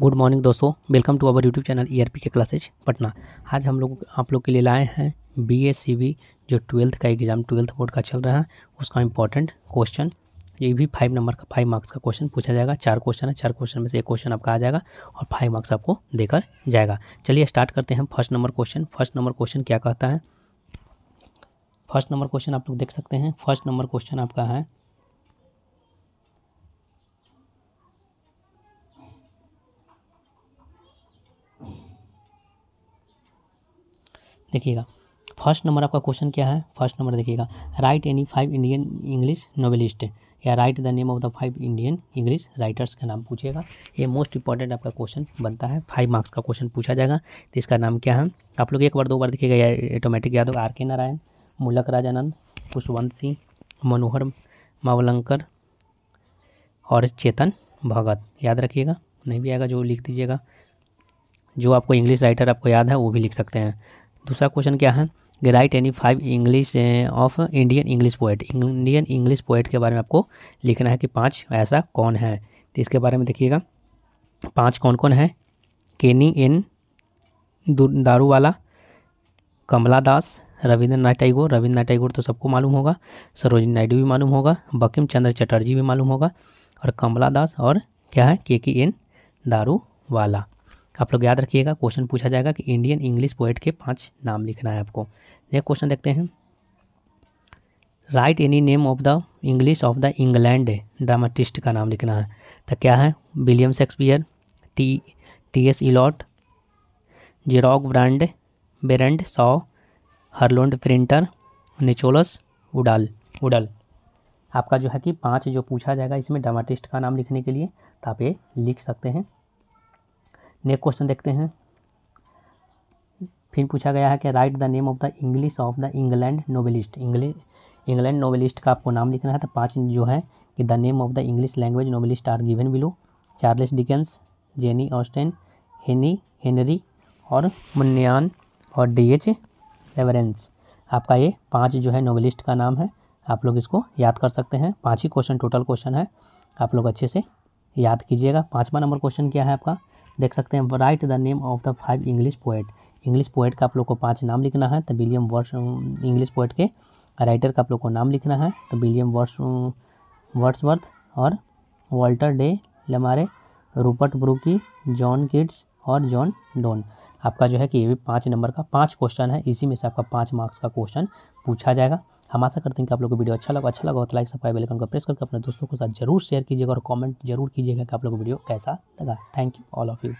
good morning दोस्तों welcome to our YouTube channel E e के classes Patna आज हम लोग आप लोग के लिए लाए हैं बी एस सी बी जो ट्वेल्थ का एग्ज़ाम ट्वेल्थ बोर्ड का चल रहा है उसका इंपॉर्टेंट क्वेश्चन ये भी फाइव नंबर का फाइव मार्क्स का क्वेश्चन पूछा जाएगा चार क्वेश्चन है चार क्वेश्चन में से एक क्वेश्चन आपका आ जाएगा और फाइव मार्क्स आपको देकर जाएगा चलिए स्टार्ट करते हैं first number question first number question क्या कहता है फर्स्ट नंबर क्वेश्चन आप लोग देख सकते हैं फर्स्ट नंबर क्वेश्चन आपका है देखिएगा फर्स्ट नंबर आपका क्वेश्चन क्या है फर्स्ट नंबर देखिएगा write any five Indian English novelist या write the name of the five Indian English writers का नाम पूछेगा ये मोस्ट इंपॉर्टेंट आपका क्वेश्चन बनता है फाइव मार्क्स का क्वेश्चन पूछा जाएगा तो इसका नाम क्या है आप लोग एक बार दो बार देखिएगा या ऑटोमेटिक याद होगा आर के नारायण मुलक राजानंद कुशवंत सिंह मनोहर मावलंकर और चेतन भगत याद रखिएगा नहीं भी आएगा जो लिख दीजिएगा जो आपको इंग्लिश राइटर आपको याद है वो भी लिख सकते हैं दूसरा क्वेश्चन क्या है write any five English of Indian English poet Indian English poet के बारे में आपको लिखना है कि पांच ऐसा कौन है तो इसके बारे में देखिएगा पांच कौन कौन है केनी एन दारूवाला कमला दास नाथ टैगोर नाथ टैगोर तो सबको मालूम होगा सरोजिनी नायडू भी मालूम होगा बकीम चंद्र चटर्जी भी मालूम होगा और कमला दास और क्या है के के एन दारू वाला तो आप लोग याद रखिएगा क्वेश्चन पूछा जाएगा कि इंडियन इंग्लिश पोइट के पाँच नाम लिखना है आपको नेक्स्ट क्वेश्चन देखते हैं write any name of the English of the England dramatist का नाम लिखना है तो क्या है William Shakespeare T T S Eliot George Bernard Bernard Shaw Harold Pinter Nicholas Udall Udall आपका जो है कि पाँच जो पूछा जाएगा इसमें ड्रामाटिस्ट का नाम लिखने के लिए तो आप ये लिख सकते हैं नेक्स्ट क्वेश्चन देखते हैं फिर पूछा गया है कि write the name of the English of the England novelist English England novelist का आपको नाम लिखना है तो पाँच जो है कि the name of the English language novelist are given below Charles Dickens Jane Austen Henry Henry और मुन्यान और डी एच लेवरेंस आपका ये पाँच जो है नोवेलिस्ट का नाम है आप लोग इसको याद कर सकते हैं पाँच ही क्वेश्चन टोटल क्वेश्चन है आप लोग अच्छे से याद कीजिएगा पाँचवा नंबर क्वेश्चन क्या है आपका देख सकते हैं write the name of the five English poet English poet का आप लोग को पाँच नाम लिखना है तो विलियम वर्ष इंग्लिश पोएट के राइटर का आप लोग को नाम लिखना है तो विलियम वर्ष वर्ड्सवर्थ और Walter de la Mare Rupert Brooke John Keats और जॉन डोन आपका जो है कि ये भी पाँच नंबर का पाँच क्वेश्चन है इसी में से आपका पाँच मार्क्स का क्वेश्चन पूछा जाएगा हम आशा करते हैं कि आप लोगों को वीडियो अच्छा लगा अच्छा लगा तो लाइक सब्सक्राइब बेलकन को प्रेस करके अपने दोस्तों के साथ जरूर शेयर कीजिएगा और कॉमेंट जरूर कीजिएगा कि आप लोग को वीडियो कैसा लगा thank you all of you